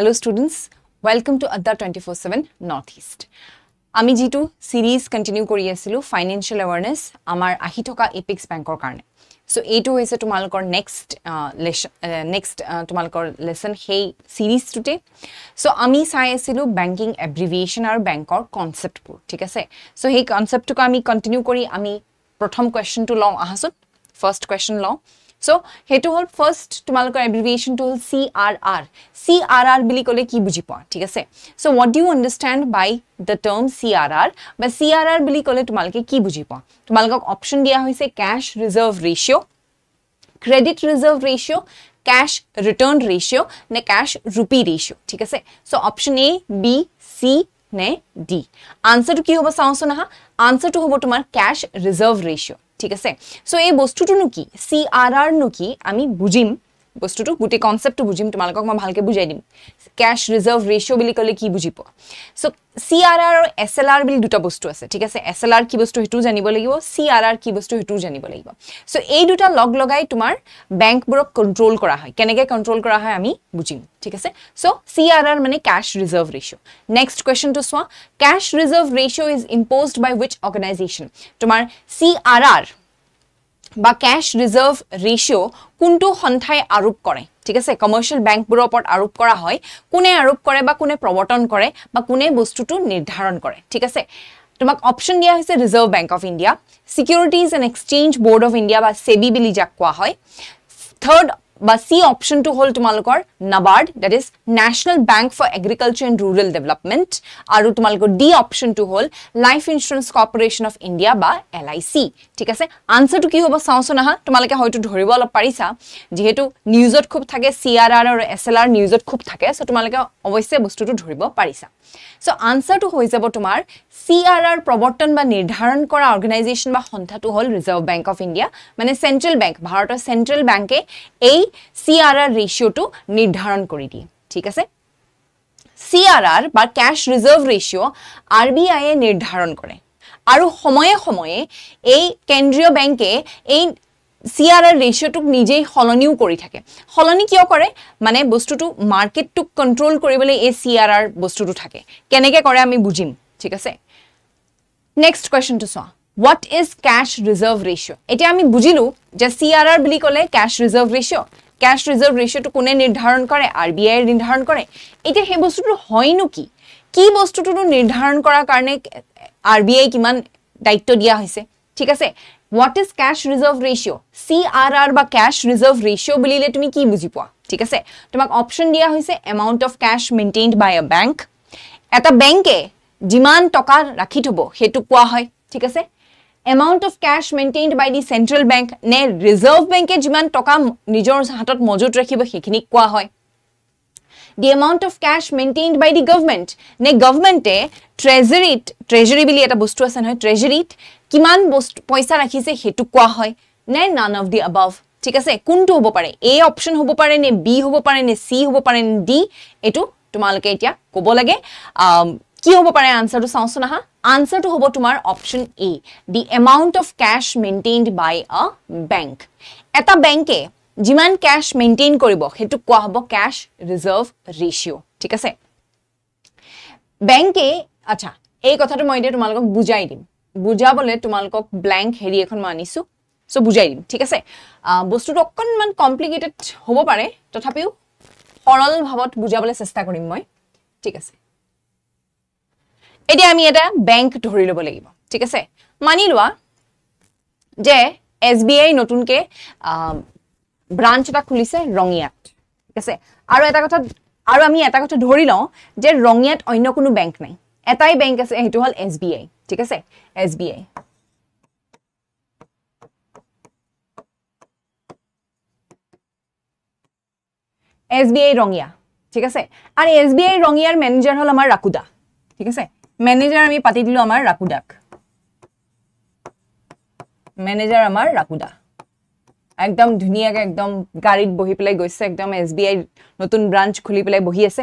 Hello students, welcome to Adda 24-7 Northeast. আমি যিটো series continue কৰি আছিলো ফাইনেন্সিয়েল এৱাৰনেছ আমাৰ আহি থকা এপিক্স বেংকৰ কাৰণে চ' এইটো হৈছে তোমালোকৰ নেক্সট লেচন নেক্সট তোমালোকৰ লেচন সেই চিৰিজটোতে চ' আমি চাই আছিলোঁ বেংকিং এব্ৰিভিয়েশ্যন আৰু বেংকৰ কনচেপ্টবোৰ ঠিক আছে চ' সেই কনচেপ্টটোকে আমি কণ্টিনিউ কৰি আমি প্ৰথম কুৱেশ্যনটো লওঁ আহাচোন ফাৰ্ষ্ট কুৱেশ্যন লওঁ सो हेटू हल फर्स्ट तुम लोग एब्रिविएशन हल C R R C R R कले कि बुझी पा ठीक है so what do understand by the term C R R C R R कले तुम लोग कि बुझी पा तुम लोग ऑप्शन दिया से cash reserve ratio credit reserve ratio cash return ratio ने कैश रूपी रेशियो ठीक है so option A B C ने डी आंसर तो की हम चाहो ना आंसर तो हम तुम कैश रिजर्व रेशियो ঠিক আছে চ' এই বস্তুটোনো কি চি আৰ আৰনো কি আমি বুজিম বস্তুটো গোটেই কনচেপ্টটো বুজিম তোমালোকক মই ভালকৈ বুজাই দিম কেছ ৰিজাৰ্ভ ৰেচিঅ' বুলি ক'লে কি বুজিব চ' চি আৰ আৰ আৰু এছ এল আৰ বুলি দুটা বস্তু আছে ঠিক আছে এছ এল আৰ কি বস্তু সেইটোও জানিব লাগিব চি আৰ আৰ কি বস্তু সেইটোও জানিব লাগিব চ' এই দুটা লগ লগাই তোমাৰ বেংকবোৰক কণ্ট্ৰল কৰা হয় কেনেকৈ কণ্ট্ৰল কৰা হয় আমি বুজিম ঠিক আছে চ' চি আৰ আৰ মানে কেছ ৰিজাৰ্ভ ৰেচিঅ' নেক্সট কুৱেশ্যনটো চোৱা cash reserve ratio' is imposed by which organisation তোমাৰ চি আৰ আৰ বা কেশ রিজার্ভ রেশিও কোনটো সন্থায় আরোপ করে ঠিক আছে কমার্শিয়াল ব্যাঙ্কবর ওপর আরোপ করা হয় কোনে আরোপ করে বা কোনে প্রবর্তন করে বা কোনে বস্তুটো নির্ধারণ করে ঠিক আছে তোমাক অপশন দিয়া হয়েছে Reserve Bank of India Securities and Exchange Board of India বা সেবি বলে যাক কোয়া হয় থার্ড বা চি অপশ্যনটো হ'ল তোমালোকৰ NABARD that is National Bank for Agriculture and Rural Development আৰু তোমালোকৰ ডি অপশ্যনটো হ'ল Life Insurance Corporation of India বা এল আই চি ঠিক আছে আনচাৰটো কি হ'ব চাওঁচোন আহা তোমালোকে হয়তো ধৰিব অলপ পাৰিছা যিহেতু নিউজত খুব থাকে চি আৰ আৰ আৰু এছ এল আৰ নিউজত খুব থাকে চ' তোমালোকে অৱশ্যে বস্তুটো ধৰিব পাৰিছা চ' আনচাৰটো হৈ যাব তোমাৰ চি আৰ আৰ প্ৰৱৰ্তন বা নিৰ্ধাৰণ কৰা অৰ্গেনাইজেশ্যন বা সন্থাটো হ'ল ৰিজাৰ্ভ বেংক অফ ইণ্ডিয়া মানে চেণ্ট্ৰেল বেংক ভাৰতৰ চেণ্ট্ৰেল বেংকে এই চি আৰ আৰ ৰেচিঅ'টো নিৰ্ধাৰণ কৰি দিয়ে ঠিক আছে চি আৰ আৰ বা cash reserve ratio' R B আয়ে নিৰ্ধাৰণ কৰে আৰু সময়ে সময়ে এই কেন্দ্ৰীয় বেংকে এই চি আৰ আৰ ৰেচিঅ'টোক নিজেই সলনিও কৰি থাকে সলনি কিয় কৰে মানে বস্তুটো মাৰ্কেটটোক কণ্ট্ৰল কৰিবলৈ এই চি আৰ আৰ বস্তুটো থাকে কেনেকে কৰে আমি বুজিম ঠিক আছে নেক্সট কুৱেশ্যনটো চোৱা what is cash reserve ratio eta ami bujilu je crr bili kole cash reserve ratio cash reserve ratio to kone nirdharan kore rbi er nirdharan kore eta he bostu tu hoy nu ki ki bostu tu nirdharan kora karone rbi kiman daitto diya hoise thik ase what is cash reserve ratio crr ba cash reserve ratio bili le tumi ki bujipo thik ase tumak option diya hoise amount of cash maintained by a bank eta bank e jiman toka rakhi thobo hetu kwa hoy ঠিক আছে amount of cash maintained by the central bank নে reserve বেংকে যিমান টকা নিজৰ হাতত মজুত ৰাখিব সেইখিনিক কোৱা হয় the amount of cash maintained by the government নে গভমেণ্টে ট্ৰেজাৰীত ট্ৰেজাৰী বুলি এটা বস্তু আছে নহয় ট্ৰেজাৰীত কিমান বস্তু পইচা ৰাখিছে সেইটো কোৱা হয় নে নান অফ দি এবভ ঠিক আছে কোনটো হ'ব পাৰে এ অপশ্যন হ'ব পাৰে নে বি হ'ব পাৰে নে চি হ'ব পাৰে নে ডি এইটো তোমালোকে এতিয়া ক'ব লাগে কি হ'ব পাৰে আনচাৰটো চাওঁচোন আহা আনচাৰটো হ'ব তোমাৰ option A the amount of cash maintained by a bank এটা বেংকে যিমান কেশ মেইনটেইন কৰিব সেইটোক কোৱা হ'ব কেশ ৰিজাৰ্ভ ৰেচিঅ' ঠিক আছে বেংকে আচ্ছা এই কথাটো মই এতিয়া তোমালোকক বুজাই দিম বুজাবলৈ তোমালোকক ব্লেংক হেৰি এখন মই আনিছোঁ চ' বুজাই দিম ঠিক আছে বস্তুটো অকণমান কমপ্লিকেটেড হ'ব পাৰে তথাপিও সৰল ভাৱত বুজাবলৈ চেষ্টা কৰিম মই ঠিক আছে এতিয়া আমি এটা বেংক ধৰি ল'ব লাগিব ঠিক আছে মানি লোৱা যে এছ বি আই নতুনকৈ ব্ৰাঞ্চ এটা খুলিছে ৰঙিয়াত ঠিক আছে আৰু এটা কথা আৰু আমি এটা কথা ধৰি লওঁ যে ৰঙিয়াত অন্য কোনো বেংক নাই এটাই বেংক আছে সেইটো হ'ল এছ বি আই ঠিক আছে S B I S B I Rangia ঠিক আছে আৰু এছ বি আই ৰঙিয়াৰ মেনেজাৰ হ'ল আমাৰ ৰাকুদা ঠিক আছে মেনেজাৰ আমি পাতি দিলোঁ আমাৰ ৰাকুদাক মেনেজাৰ আমাৰ ৰাকুদা একদম ধুনীয়াকৈ একদম গাড়ীত বহি পেলাই গৈছে একদম এছ বি আই নতুন ব্ৰাঞ্চ খুলি পেলাই বহি আছে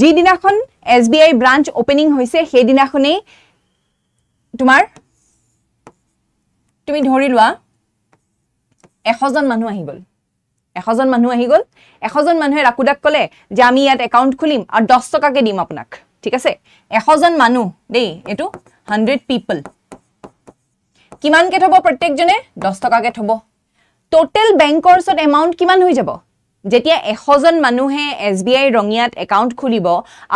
যিদিনাখন S B I branch opening হৈছে সেইদিনাখনেই তোমাৰ তুমি ধৰি লোৱা এশজন মানুহ আহি গ'ল এশজন মানুহ আহি গ'ল এশজন মানুহে ৰাকুদাক ক'লে যে আমি ইয়াত একাউণ্ট খুলিম আৰু দহ টকাকৈ দিম আপোনাক ঠিক আছে এশজন মানুহ দেই এইটো হাণ্ড্ৰেড পিপল কিমানকৈ থ'ব প্ৰত্যেকজনে দহ টকাকৈ থ'ব ট'টেল বেংকৰ ওচৰত এমাউণ্ট কিমান হৈ যাব যেতিয়া এশজন মানুহে এছ বি আই ৰঙিয়াত একাউণ্ট খুলিব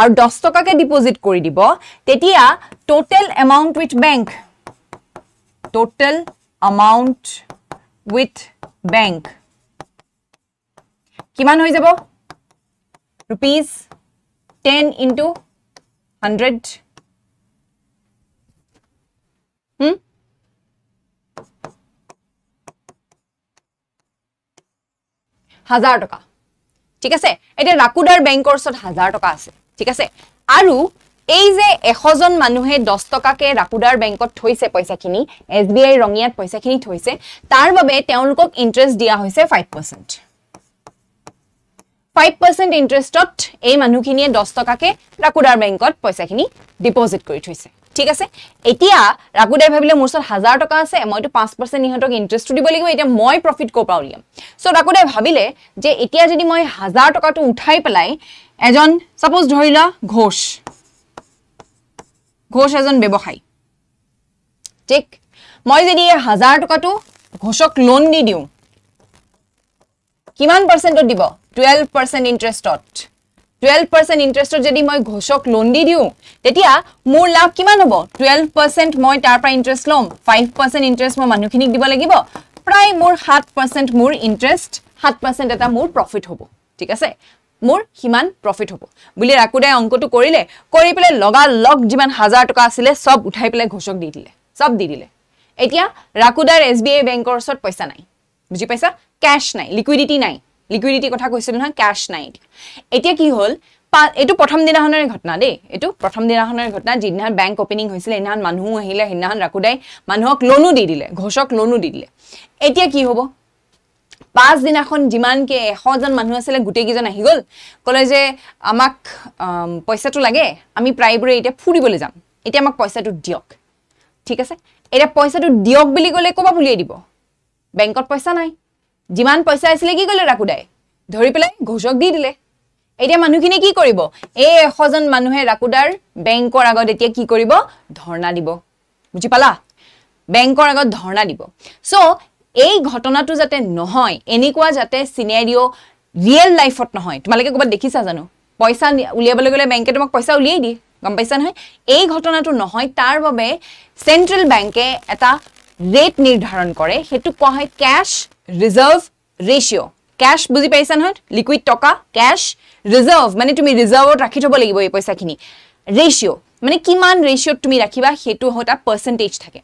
আৰু দহ টকাকৈ ডিপ'জিট কৰি দিব তেতিয়া total amount with bank total amount with bank কিমান হৈ যাব rupees ten into 100 hmm hazard taka thik ase eta rakudar bank or sot hazard taka ase thik ase aru এই যে এশ জন মানুহে দহ টকাকে ৰাকুদাৰ বেংকত থৈছে পইচাখিনি এছ বি আই ৰঙিয়াত পইচাখিনি থৈছে তাৰ বাবে তেওঁলোকক ইণ্টাৰেষ্ট দিয়া হৈছে ফাইভ পাৰ্চেণ্ট ফাইভ পাৰ্চেণ্ট ইণ্টাৰেষ্টত এই মানুহখিনিয়ে দহ টকাকে ৰাকুদাৰ বেংকত পইচাখিনি ডিপজিট কৰি থৈছে ঠিক আছে এতিয়া ৰাকুদাই ভাবিলে মোৰ ওচৰত হাজাৰ টকা আছে মইতো পাঁচ পাৰ্চেণ্ট ইহঁতক ইণ্টাৰেষ্টটো দিব লাগিব এতিয়া মই প্ৰফিট ক'ৰ পৰা উলিয়াম চ' ৰাকুদাই ভাবিলে যে এতিয়া যদি মই হাজাৰ টকাটো উঠাই পেলাই এজন ছাপ'জ ধৰি লোৱা ঘোষ ঘোষ এজন ব্যৱসায়ী ঠিক মই যদি এই হাজাৰ টকাটো ঘোষক লোন দি দিওঁ কিমান পাৰ্চেণ্টত দিব 12% percent interest ot. 12% percent interest ot jodi moi ghoshok loan di diu tetia mur labh kiman hobo 12% percent moi tar pra interest lom 5% percent interest mo manukhinik dibo lagibo pray mur 7% percent mur interest 7% percent eta mur profit hobo thik ase মোৰ সিমান profit হ'ব বুলি ৰাকুদাই অংকটো কৰিলে কৰি পেলাই লগা লগ যিমান হাজাৰ টকা আছিলে চব উঠাই পেলাই ঘোষক দি দিলে চব দি দিলে এতিয়া ৰাকুদাৰ এছ বি আই বেংকৰ ওচৰত পইচা নাই বুজি পাইছা কেশ নাই লিকুইডিটি নাই লিকুইডিটিৰ কথা কৈছিলোঁ নহয় কেছ নাই এতিয়া কি হ'ল পা এইটো প্ৰথম দিনাখনৰে ঘটনা দেই এইটো প্ৰথম দিনাখনৰে ঘটনা যিদিনাখন বেংক অপেনিং হৈছিলে সেইদিনাখন মানুহ আহিলে সেইদিনাখন ৰাকুদাই মানুহক লোনো দি দিলে ঘোষক লোনো দি দিলে এতিয়া কি হ'ব পাঁচদিনাখন যিমানকে এশজন মানুহ আছিলে গোটেইকেইজন আহি গ'ল ক'লে যে আমাক পইচাটো লাগে আমি প্ৰায়বোৰে এতিয়া ফুৰিবলৈ যাম এতিয়া আমাক পইচাটো দিয়ক ঠিক আছে এতিয়া পইচাটো দিয়ক বুলি ক'লে ক'ৰবাত উলিয়াই দিব বেংকত পইচা নাই যিমান পইচা আছিলে কি কলে ৰাকুদাই ধৰি পেলাই ঘোষক দি দিলে এতিয়া মানুহখিনি কি কৰিব এই এশজন মানুহে ৰাকুদাৰ বেংকৰ আগত এতিয়া কি কৰিব ধৰ্ণা দিব বুজি পালা বেংকৰ আগত ধৰ্ণা দিব চ' এই ঘটনাটো যাতে নহয় এনেকুৱা যাতে চিনেৰিঅ' ৰিয়েল লাইফত নহয় তোমালোকে ক'ৰবাত দেখিছা জানো পইচা উলিয়াবলৈ গ'লে বেংকে তোমাক পইচা উলিয়াই দিয়ে গম পাইছা নহয় এই ঘটনাটো নহয় তাৰ বাবে চেণ্ট্ৰেল বেংকে এটা ৰেট নিৰ্ধাৰণ কৰে সেইটো কোৱা হয় কেশ reserve ratio. Cash বুজি পাইছা নহয় লিকুইড টকা কেশ ৰিজাৰ্ভ মানে তুমি ৰিজাৰ্ভত ৰাখি থ'ব লাগিব এই পইচাখিনি ৰেচিঅ' মানে কিমান ৰেচিঅ'ত তুমি ৰাখিবা সেইটো এটা পাৰ্চেণ্টেজ থাকে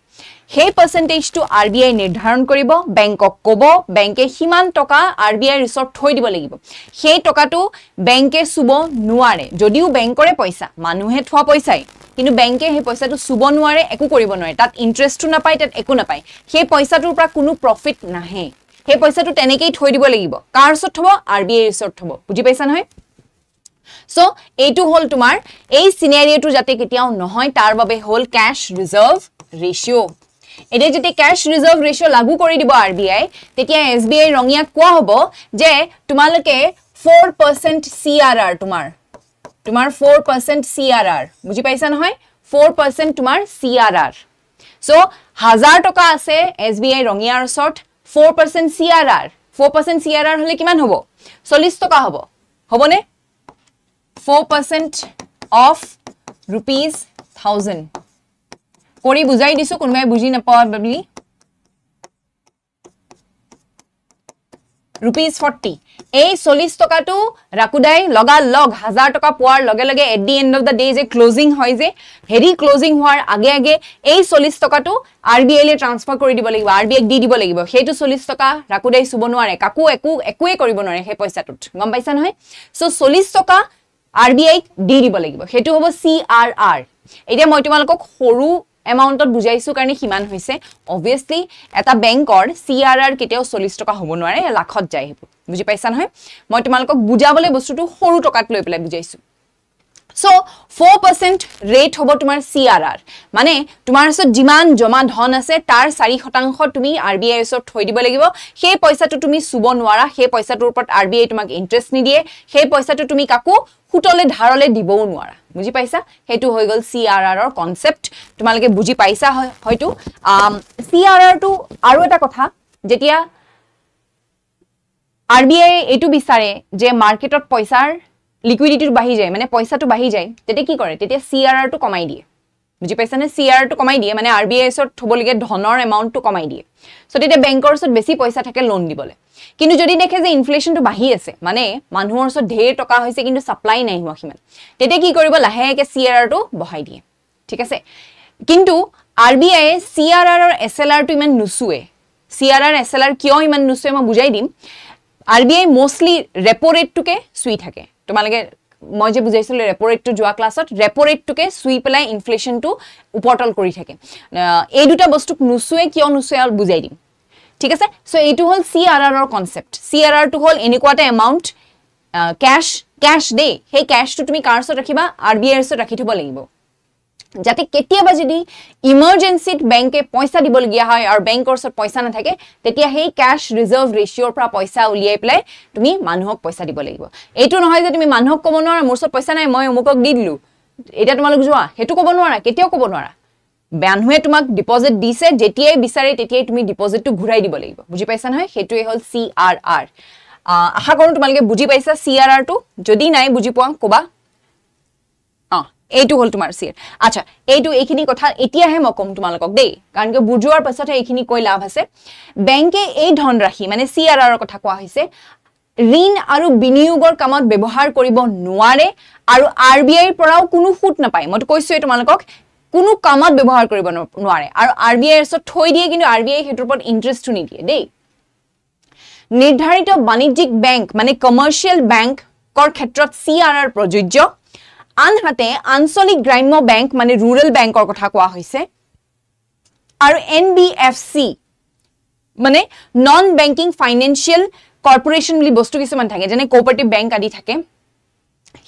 সেই পাৰ্চেণ্টেজটো আৰ বি আই নিৰ্ধাৰণ কৰিব বেংকক ক'ব বেংকে সিমান টকা আৰ বি আই ৰিচৰ্ট থৈ দিব লাগিব সেই টকাটো বেংকে চুব নোৱাৰে যদিও বেংকৰে পইচা মানুহে থোৱা পইচাই কিন্তু বেংকে সেই পইচাটো চুব নোৱাৰে একো কৰিব নোৱাৰে তাত ইণ্টাৰেষ্টটো নাপায় তাত একো নাপায় সেই পইচাটোৰ পৰা কোনো প্ৰফিট নাহে সেই পইচাটো তেনেকেই থৈ দিব লাগিব কাৰ ওচৰত থব আৰ বি আইৰ ওচৰত থব বুজি পাইছা নহয় চ' এইটো হ'ল তোমাৰ এই চিনেৰিঅ'টো যাতে কেতিয়াও নহয় তাৰ বাবে হ'ল কেশ ৰিজাৰ্ভ ৰেচিঅ' এতিয়া যেতিয়া কেশ ৰিজাৰ্ভ ৰেচিঅ' লাগু কৰি দিব আৰ বি আই তেতিয়া এছ বি আই ৰঙিয়াক কোৱা হ'ব যে তোমালোকে four percent C R R তোমাৰ তোমাৰ four percent C R R বুজি পাইছা নহয় ফ'ৰ পাৰ্চেণ্ট তোমাৰ চি আৰ আৰ চ' হাজাৰ টকা আছে এছ বি আই ৰঙিয়াৰ ওচৰত four percent C R R four percent C R R হ'লে কিমান হ'ব চল্লিছ টকা হ'ব হ'বনে four percent of rupees thousand কৰি বুজাই দিছোঁ কোনোবাই বুজি নাপাৱ বুলি ৰুপিজ ফৰ্টি এই চল্লিছ টকাটো ৰাকুদাই লগালগ হাজাৰ টকা পোৱাৰ লগে লগে at the end of the day যে ক্লজিং হয় যে হেৰি ক্লজিং হোৱাৰ আগে আগে এই চল্লিছ টকাটো আৰ বি আইলৈ ট্ৰান্সফাৰ কৰি দিব লাগিব আৰ বি আইক দি দিব লাগিব সেইটো চল্লিছ টকা ৰাকুদাই চুব নোৱাৰে কাকো একো একোৱে কৰিব নোৱাৰে সেই পইচাটোত গম পাইছা নহয় চ' চল্লিছ টকা আৰ বি আইক দি দিব লাগিব সেইটো হ'ব চি আৰ আৰ এতিয়া মই তোমালোকক সৰু এমাউণ্টত বুজাইছোঁ কাৰণে সিমান হৈছে অভিয়াছলি এটা বেংকৰ চি আৰ আৰ কেতিয়াও চল্লিছ টকা হ'ব নোৱাৰে লাখত যায় সেইবোৰ বুজি পাইছা নহয় মই তোমালোকক বুজাবলৈ বস্তুটো সৰু টকাত লৈ পেলাই বুজাইছোঁ সো ফোর পার্সেন্ট রেট হব তোমার সি আর আর মানে তোমার যান জমা ধন আছে তার চারি শতাংশ তুমি আর বি আই এসর থই দিব লাগিব সেই পয়সাটা তুমি চুব নারা সেই পয়সাটার উপর আর বি আই তোমাক ইন্টারেস্ট নিদিয়ে সেই পয়সাটা তুমি কাকু সুতলে ধারলে দিবও নারা বুঝি পাইছা সেইটো হয়ে গেল সি আর আর কনসেপ্ট তোমালে বুঝি পাইছা হয়তো সি আর আর তো আরো কথা যেতিয়া আর বি আই এইটা বিচারে যে মার্কেটত পয়সার লিকুইডিটিটো বাঢ়ি যায় মানে পইচাটো বাঢ়ি যায় তেতিয়া কি কৰে তেতিয়া চি আৰ আৰটো কমাই দিয়ে বুজি পাইছানে চি আৰ আৰটো কমাই দিয়ে মানে আৰ বি আই এছত থ'বলগীয়া ধনৰ এমাউণ্টটো কমাই দিয়ে চ' তেতিয়া বেংকৰ ওচৰত বেছি পইচা থাকে লোন দিবলৈ কিন্তু যদি দেখে যে ইনফ্লেশ্যনটো বাঢ়ি আছে মানে মানুহৰ ওচৰত ঢেৰ টকা হৈছে কিন্তু ছাপ্লাই নাই হোৱা সিমান তেতিয়া কি কৰিব লাহেকৈ চি আৰ আৰটো বঢ়াই দিয়ে ঠিক আছে কিন্তু আৰ বি আইয়ে C R R S L আৰটো ইমান নুচুৱে C R R S L R কিয় ইমান নুচুৱে মই বুজাই দিম R B I mostly repo' ৰেটটোকে চুই থাকে তোমালোকে মই যে বুজাইছিলোঁ ৰেপ' ৰেটটো যোৱা ক্লাছত ৰেপ' ৰেটটোকে চুই পেলাই ইনফ্লেশ্যনটো ওপৰতল কৰি থাকে এই দুটা বস্তুক নুচুৱে কিয় নোচোৱে আৰু বুজাই দিম ঠিক আছে চ' এইটো হ'ল চি আৰ আৰৰ কনচেপ্ট চি আৰ আৰটো হ'ল এনেকুৱা এটা এমাউণ্ট কেছ কেছ দেই সেই কেছটো তুমি কাৰ ওচৰত ৰাখিবা আৰ বি আইৰ ওচৰত ৰাখি থ'ব লাগিব যাতে কেতিয়াবা যদি ইমাৰ্জেঞ্চিত বেংকে পইচা দিবলগীয়া হয় আৰু বেংকৰ ওচৰত পইচা নাথাকে তেতিয়া সেই কেছ ৰিজাৰ্ভ ৰেচিঅ'ৰ পৰা পইচা উলিয়াই পেলাই তুমি মানুহক পইচা দিব লাগিব এইটো নহয় যে তুমি মানুহক ক'ব নোৱাৰা মোৰ ওচৰত পইচা নাই মই অমুকক দি দিলোঁ এতিয়া তোমালোক যোৱা সেইটো ক'ব নোৱাৰা কেতিয়াও ক'ব নোৱাৰা মানুহে তোমাক ডিপজিট দিছে যেতিয়াই বিচাৰে তেতিয়াই তুমি ডিপজিটটো ঘূৰাই দিব লাগিব বুজি পাইছা নহয় সেইটোৱে হ'ল চি আৰ আৰ আশা কৰোঁ তোমালোকে বুজি পাইছা চি আৰ আৰটো যদি নাই বুজি পোৱা ক'বা এইটো হ'ল তোমাৰ চি এৰ আচ্ছা এইটো এইখিনি কথা এতিয়াহে মই ক'ম তোমালোকক দেই কাৰণ কিয় বুজোৱাৰ পাছতহে এইখিনি কৈ লাভ আছে বেংকে এই ধনৰাশি মানে চি আৰ আৰৰ কথা কোৱা হৈছে ঋণ আৰু বিনিয়োগৰ কামত ব্যৱহাৰ কৰিব নোৱাৰে আৰু আৰ বি আইৰ পৰাও কোনো সুত নাপায় মইতো কৈছোৱেই তোমালোকক কোনো কামত ব্যৱহাৰ কৰিব নোৱাৰে আৰু আৰ বি আইৰ ওচৰত থৈ দিয়ে কিন্তু আৰ বি আই সেইটোৰ ওপৰত ইণ্টাৰেষ্টটো নিদিয়ে দেই নিৰ্ধাৰিত বাণিজ্যিক বেংক মানে কমাৰ্চিয়েল বেংকৰ ক্ষেত্ৰত চি আৰ আৰ প্ৰযোজ্য আনহাতে আঞ্চলিক গ্ৰাম্য বেংক মানে ৰুৰেল বেংকৰ কথা কোৱা হৈছে আৰু এন বি এফ চি মানে নন বেংকিং ফাইনেন্সিয়েল কৰ্পৰেশ্যন বুলি বস্তু কিছুমান থাকে যেনে কপাৰেটিভ বেংক আদি থাকে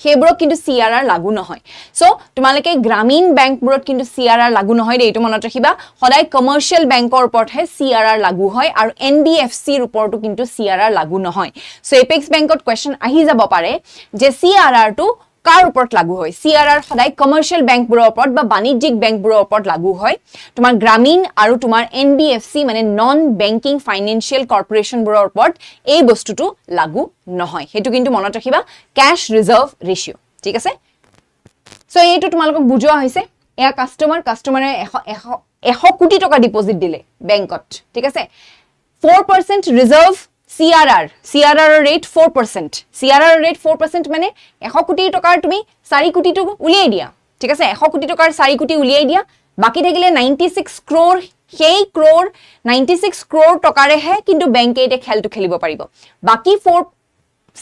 সেইবোৰক কিন্তু চি আৰ আৰ লাগু নহয় চ' তোমালোকে গ্ৰামীণ বেংকবোৰত কিন্তু চি আৰ আৰ লাগু নহয় দেই এইটো মনত ৰাখিবা সদায় কমাৰ্চিয়েল বেংকৰ ওপৰতহে চি আৰ আৰ লাগু হয় আৰু এন বি এফ চিৰ ওপৰতো কিন্তু চি আৰ আৰ লাগু নহয় চ' এপেক্স বেংকত কুৱেশ্যন আহি যাব পাৰে যে চি আৰ আৰটো কাৰ ওপৰত লাগু হয় চি আৰ আৰ সদায় কমাৰ্চিয়েল বেংকবোৰৰ ওপৰত বা বাণিজ্যিক বেংকবোৰৰ ওপৰত লাগু হয় তোমাৰ গ্ৰামীণ আৰু তোমাৰ এন বি এফ চি মানে নন বেংকিং ফাইনেন্সিয়েল কৰ্পৰেশ্যনবোৰৰ ওপৰত এই বস্তুটো লাগু নহয় সেইটো কিন্তু মনত ৰাখিবা কেছ ৰিজাৰ্ভ ৰেচিঅ' ঠিক আছে চ' এইটো তোমালোকক বুজোৱা হৈছে এয়া কাষ্টমাৰ কাষ্টমাৰে এশ এশ এশ কোটি টকা ডিপজিট দিলে বেংকত ঠিক আছে four percent reserve CRR, CRR rate 4%. CRR rate 4% মানে এশ কোটিৰ টকাৰ তুমি চাৰি কোটিটো উলিয়াই দিয়া ঠিক আছে এশ কোটি টকাৰ চাৰি কোটি উলিয়াই দিয়া বাকী থাকিলে নাইণ্টি ছিক্স ক্ৰ'ৰ সেই ক্ৰ'ৰ নাইণ্টি ছিক্স ক্ৰ'ৰ টকাৰেহে কিন্তু বেংকে এতিয়া খেলটো খেলিব পাৰিব বাকী ফ'ৰ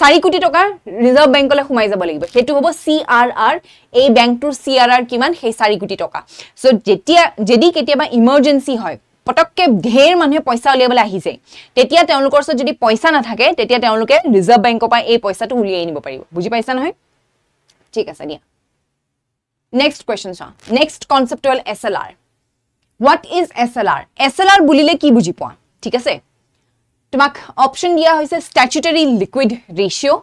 চাৰি কোটি টকা ৰিজাৰ্ভ বেংকলৈ সোমাই যাব লাগিব সেইটো হ'ব চি আৰ আৰ এই বেংকটোৰ চি আৰ আৰ কিমান সেই চাৰি কোটি টকা চ' যেতিয়া যদি কেতিয়াবা ইমাৰজেঞ্চি হয় পটককে ঢেৰ মানুহে পইচা উলিয়াবলৈ আহি যায় তেতিয়া তেওঁলোকৰ ওচৰত যদি পইচা নাথাকে তেতিয়া তেওঁলোকে ৰিজাৰ্ভ বেংকৰ পৰা এই পইচাটো উলিয়াই নিব পাৰিব বুজি পাইছা নহয় ঠিক আছে দিয়া নেক্সট কুৱেশ্যন চোৱা নেক্সট কনচেপ্ট হ'ল S L R what is S L R S L R বুলিলে কি বুজি পোৱা ঠিক আছে তোমাক অপশ্যন দিয়া হৈছে statutory liquid ratio'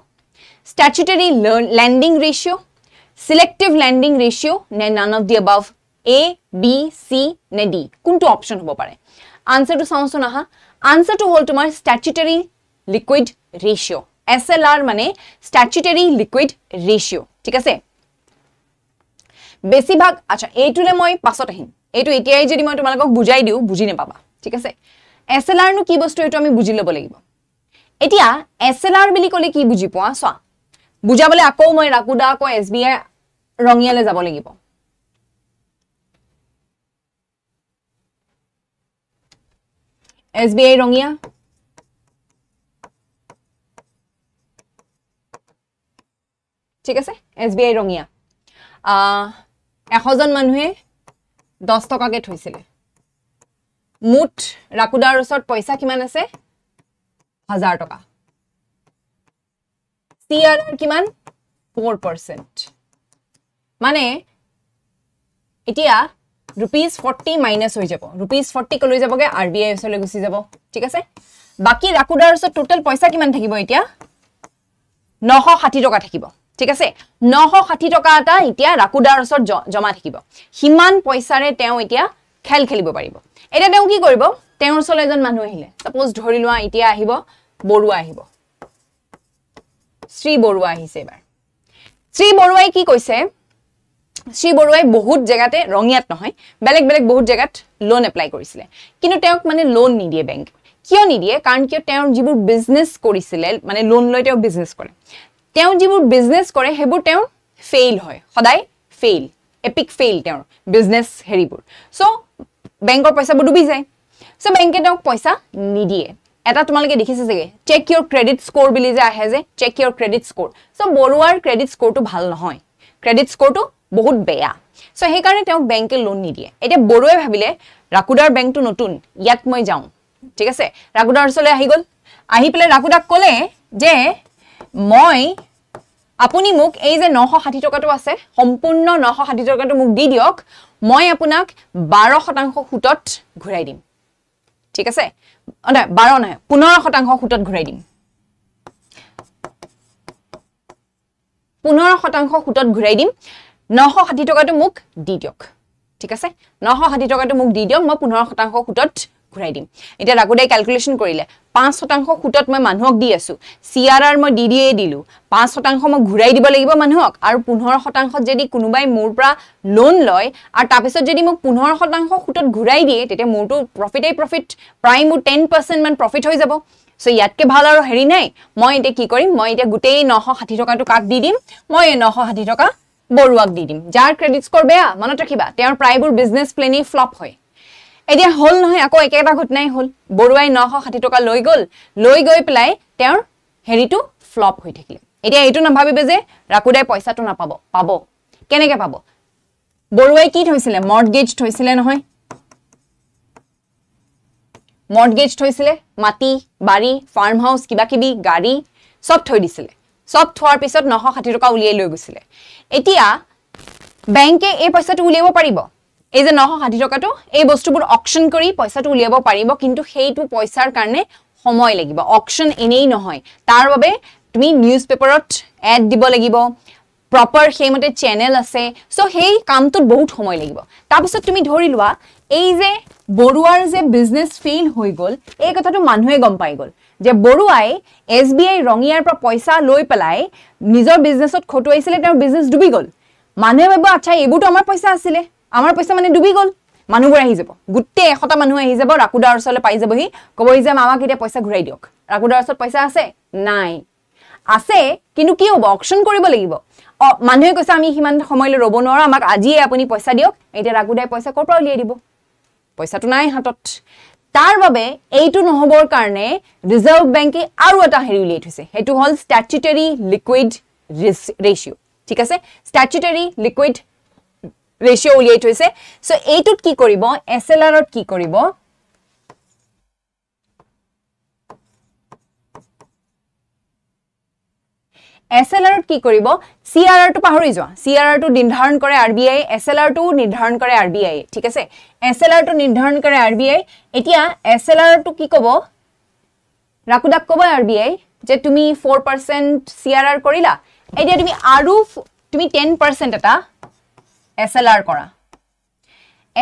statutory lending ratio' selective lending ratio' নে none of the above A B C নে ডি কোনটো অপশ্যন হ'ব পাৰে আনচাৰটো চাওঁচোন আহা আনচাৰটো হ'ল তোমাৰ statutory liquid ratio' S L R মানে ষ্টেচুটেৰী লিকুইড ৰেচিঅ' ঠিক আছে বেছিভাগ আচ্ছা এইটোলৈ মই পাছত আহিম এইটো এতিয়াই যদি মই তোমালোকক বুজাই দিওঁ বুজি নাপাবা ঠিক আছে এছ এল আৰনো কি বস্তু এইটো আমি বুজি ল'ব লাগিব এতিয়া এছ এল আৰ বুলি ক'লে কি বুজি পোৱা চোৱা বুজাবলৈ আকৌ মই ৰাকুদা আকৌ এছ বি আই ৰঙিয়ালৈ যাব লাগিব SBI রঙিয়া ঠিক আছে SBI রঙিয়া আ এখন মানুহে 10 টকাকে থৈছিলে মুট রাকুদার ওসর পয়সা কিমান আছে 1000 টকা সিআর কিমান 4% মানে এতিয়া ৰুপিজ ফৰ্টি মাইনাছ হৈ যাব ৰুপিজ ফৰ্টিকে লৈ যাবগৈ আৰ বি আই ওচৰলৈ গুচি যাব ঠিক আছে বাকী ৰাকুদাৰ ওচৰত টোটেল পইচা কিমান থাকিব এতিয়া নশ ষাঠি টকা থাকিব ঠিক আছে নশ ষাঠি টকা এটা এতিয়া ৰাকুদাৰ ওচৰত জমা থাকিব সিমান পইচাৰে তেওঁ এতিয়া খেল খেলিব পাৰিব এতিয়া তেওঁ কি কৰিব তেওঁৰ ওচৰলৈ এজন মানুহ আহিলে চাপ'জ ধৰি লোৱা এতিয়া আহিব বৰুৱা আহিব শ্ৰী বৰুৱা আহিছে এইবাৰ শ্ৰী কি কৈছে শ্ৰী বৰুৱাই বহুত জেগাতে ৰঙিয়াত নহয় বেলেগ বেলেগ বহুত জেগাত লোন এপ্লাই কৰিছিলে কিন্তু তেওঁক মানে লোন নিদিয়ে বেংক কিয় নিদিয়ে কাৰণ কিয় তেওঁৰ যিবোৰ বিজনেছ কৰিছিলে মানে লোন লৈ তেওঁ বিজনেছ কৰে তেওঁ যিবোৰ বিজনেছ কৰে সেইবোৰ তেওঁৰ ফেইল হয় সদায় ফেইল এপিক ফেইল তেওঁৰ বিজনেছ হেৰিবোৰ চ' বেংকৰ পইচাবোৰ ডুবি যায় চ' বেংকে তেওঁক পইচা নিদিয়ে এটা তোমালোকে দেখিছা চাগে চেক ইয়ৰ ক্ৰেডিট স্ক'ৰ বুলি যে আহে যে চেক ইয়ৰ ক্ৰেডিট স্ক'ৰ চ' বৰুৱাৰ ক্ৰেডিট স্ক'ৰটো ভাল নহয় ক্ৰেডিট স্ক'ৰটো বহুত বেয়া চ' সেইকাৰণে তেওঁক বেংকে লোন নিদিয়ে এতিয়া বড়োৱে ভাবিলে ৰাকুদাৰ বেংকটো নতুন ইয়াত মই যাওঁ ঠিক আছে ৰাকুদাৰ ওচৰলৈ আহি গ'ল আহি পেলাই ৰাকুদাক ক'লে যে মই আপুনি মোক এই যে নশ ষাঠি টকাটো আছে সম্পূৰ্ণ নশ ষাঠি টকাটো মোক দি দিয়ক মই আপোনাক বাৰ শতাংশ সোঁতত ঘূৰাই দিম ঠিক আছে নাই বাৰ নহয় পোন্ধৰ শতাংশ সোঁতত ঘূৰাই দিম পোন্ধৰ শতাংশ সোঁতত ঘূৰাই দিম নশ ষাঠি টকাটো মোক দি দিয়ক ঠিক আছে নশ ষাঠি টকাটো মোক দি দিয়ক মই পোন্ধৰ শতাংশ সুতত ঘূৰাই দিম এতিয়া ৰাকুদাই কেলকুলেশ্যন কৰিলে পাঁচ শতাংশ সুতত মই মানুহক দি আছোঁ চি আৰ আৰ মই দি ডিয়ে দিলোঁ পাঁচ শতাংশ মই ঘূৰাই দিব লাগিব মানুহক আৰু পোন্ধৰ শতাংশত যদি কোনোবাই মোৰ পৰা লোন লয় আৰু তাৰপিছত যদি মোক পোন্ধৰ শতাংশ সুতত ঘূৰাই দিয়ে তেতিয়া মোৰতো প্ৰফিটেই প্ৰফিট প্ৰায় মোৰ টেন পাৰ্চেণ্টমান প্ৰফিট হৈ যাব চ' ইয়াতকৈ ভাল আৰু হেৰি নাই মই এতিয়া কি কৰিম মই এতিয়া গোটেই নশ ষাঠি টকাটো কাক দি দিম মই নশ ষাঠি টকা বৰুৱাক দি দিম যাৰ ক্ৰেডিট স্কৰ বেয়া মনত ৰাখিবা তেওঁৰ প্ৰায়বোৰ বিজনেছ প্লেনেই ফ্লপ হয় এতিয়া হ'ল নহয় আকৌ একেটা ঘটনাই হ'ল বৰুৱাই নশ ষাঠি টকা লৈ গ'ল লৈ গৈ পেলাই তেওঁৰ হেৰিটো ফ্লপ হৈ থাকিলে এতিয়া এইটো নাভাবিব যে ৰাকুদাই পইচাটো নাপাব পাব কেনেকৈ পাব বৰুৱাই কি থৈছিলে গেজ থৈছিলে নহয় গেজ থৈছিলে মাটি বাৰী ফাৰ্ম হাউচ কিবা কিবি গাড়ী চব থৈ দিছিলে চব থোৱাৰ পিছত নশ ষাঠি টকা উলিয়াই লৈ গৈছিলে এতিয়া বেংকে এই পইচাটো উলিয়াব পাৰিব এই যে নশ ষাঠি টকাটো এই বস্তুবোৰ অকশ্যন কৰি পইচাটো উলিয়াব পাৰিব কিন্তু সেইটো পইচাৰ কাৰণে সময় লাগিব অকশ্যন এনেই নহয় তাৰ বাবে তুমি নিউজ পেপাৰত এড দিব লাগিব প্ৰপাৰ সেইমতে চেনেল আছে চ' সেই কামটোত বহুত সময় লাগিব তাৰপিছত তুমি ধৰি লোৱা এই যে বৰুৱাৰ যে বিজনেছ ফেইল হৈ গ'ল এই কথাটো মানুহে গম পাই গ'ল যে বৰুৱাই এছ বি আই ৰঙিয়াৰ পৰা পইচা লৈ পেলাই নিজৰ বিজনেছত খটুৱাইছিলে তেওঁৰ বিজনেছ ডুবি গ'ল মানুহে ভাবিব আচ্ছা এইবোৰতো আমাৰ পইচা আছিলে আমাৰ পইচা মানে ডুবি গ'ল মানুহবোৰ আহি যাব গোটেই এশটা মানুহ আহি যাব ৰাকুদাৰ ওচৰলৈ পাই যাবহি ক'বহি যে মামাক এতিয়া পইচা ঘূৰাই দিয়ক ৰাকুদাৰ ওচৰত পইচা আছে নাই আছে কিন্তু কি হ'ব অপশ্যন কৰিব লাগিব অঁ মানুহে কৈছে আমি সিমান সময়লৈ ৰ'ব নোৱাৰো আমাক আজিয়ে আপুনি পইচা দিয়ক এতিয়া ৰাগুদাই পইচা ক'ৰ পৰা উলিয়াই দিব পইচাটো নাই হাতত তাৰ বাবে এইটো নহ'বৰ কাৰণে ৰিজাৰ্ভ বেংকে আৰু এটা হেৰি উলিয়াই থৈছে সেইটো হ'ল ষ্টেচুটেৰী লিকুইড ৰেচিঅ' ঠিক আছে ষ্টেচুটেৰী লিকুইড ৰেচিঅ' উলিয়াই থৈছে চ' এইটোত কি কৰিব এছ এল আৰত কি কৰিব এছ এল আৰত কি কৰিব চি আৰ আৰটো পাহৰি যোৱা চি আৰ আৰটো নিৰ্ধাৰণ কৰে R B I S L আৰটো নিৰ্ধাৰণ কৰে আৰ বি আই ঠিক আছে এছ এল আৰটো নিৰ্ধাৰণ কৰে আৰ বি আই এতিয়া এছ এল আৰটো কি ক'ব ৰাকুদাক ক'ব আৰ বি আই যে তুমি four percent C R R কৰিলা এতিয়া তুমি আৰু তুমি টেন পাৰ্চেণ্ট এটা এছ এল আৰ কৰা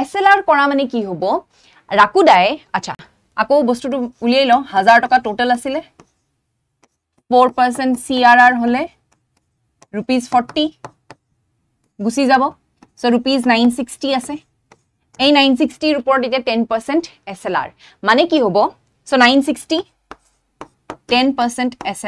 এছ এল আৰ কৰা মানে কি হ'ব ৰাকুদাই আচ্ছা আকৌ বস্তুটো উলিয়াই লওঁ হাজাৰ টকা টোটেল আছিলে ফোর পার্সেন্ট সি আর আর হলে রুপিজ ফর্টি গুছি যাব সো রুপিজ নাইন সিক্সটি আছে এই নাইন সিক্সটির উপর এটা টেন পার্সেন্ট এস মানে কি হব so nine sixty ten percent S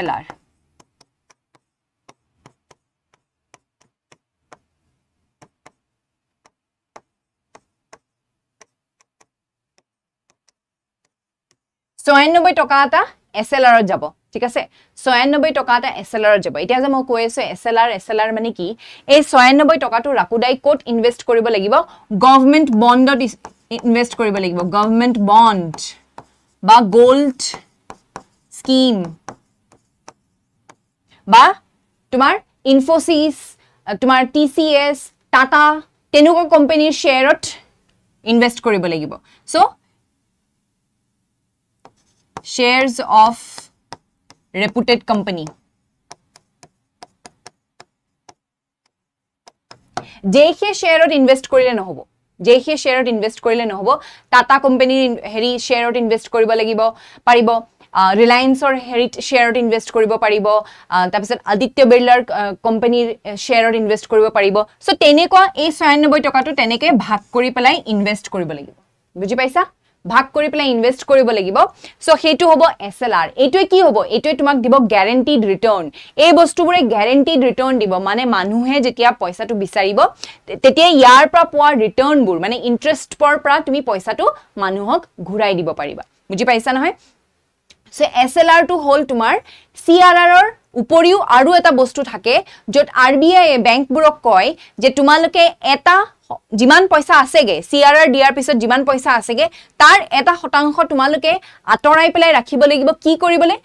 ছয়ানব্বৈ টকা এটা এছ এল আৰত যাব ঠিক আছে ছয়ানব্বৈ টকা এটা এছ এল আৰত যাব এতিয়া যে মই কৈ আছো S L R S L R মানে কি এই ছয়ানব্বৈ টকাটো ৰাকুদাই ক'ত ইনভেষ্ট কৰিব লাগিব গভমেণ্ট বণ্ডত ইনভেষ্ট কৰিব লাগিব গভমেণ্ট বণ্ড বা গ'ল্ড স্কিম বা তোমাৰ ইনফ'চিছ তোমাৰ টি চি এছ টাটা তেনেকুৱা কোম্পেনীৰ শ্বেয়াৰত ইনভেষ্ট কৰিব লাগিব চ' shares of reputed company jekhe share or invest korile na hobo jekhe share or invest korile na hobo tata company heri share or invest koribo lagibo paribo uh, reliance or heri share or invest koribo paribo uh, tapisat aditya builder uh, company share or invest koribo paribo so tene ko ei 96 taka tu tene ke bhag kori palai invest koribo lagibo buji paisa ভাগ কৰি পেলাই invest কৰিব লাগিব চ' সেইটো হ'ব S L R এইটোৱে কি হ'ব এইটোৱে তোমাক দিব গেৰেণ্টিড ৰিটাৰ্ণ এই বস্তুবোৰে গেৰেণ্টিড ৰিটাৰ্ণ দিব মানে মানুহে যেতিয়া পইচাটো বিচাৰিব তেতিয়া ইয়াৰ পৰা পোৱা ৰিটাৰ্ণবোৰ মানে ইণ্টাৰেষ্টৰ পৰা তুমি পইচাটো মানুহক ঘূৰাই দিব পাৰিবা বুজি পাইছা নহয় চ' এছ এল আৰটো হ'ল তোমাৰ চি আৰ আৰৰ উপৰিও আৰু এটা বস্তু থাকে য'ত আৰ বি আই বেংকবোৰক কয় যে তোমালোকে এটা যিমান পইচা আছেগে চি আৰ আৰ দিয়াৰ পিছত যিমান পইচা আছেগে তাৰ এটা শতাংশ তোমালোকে আঁতৰাই পেলাই ৰাখিব লাগিব কি কৰিবলৈ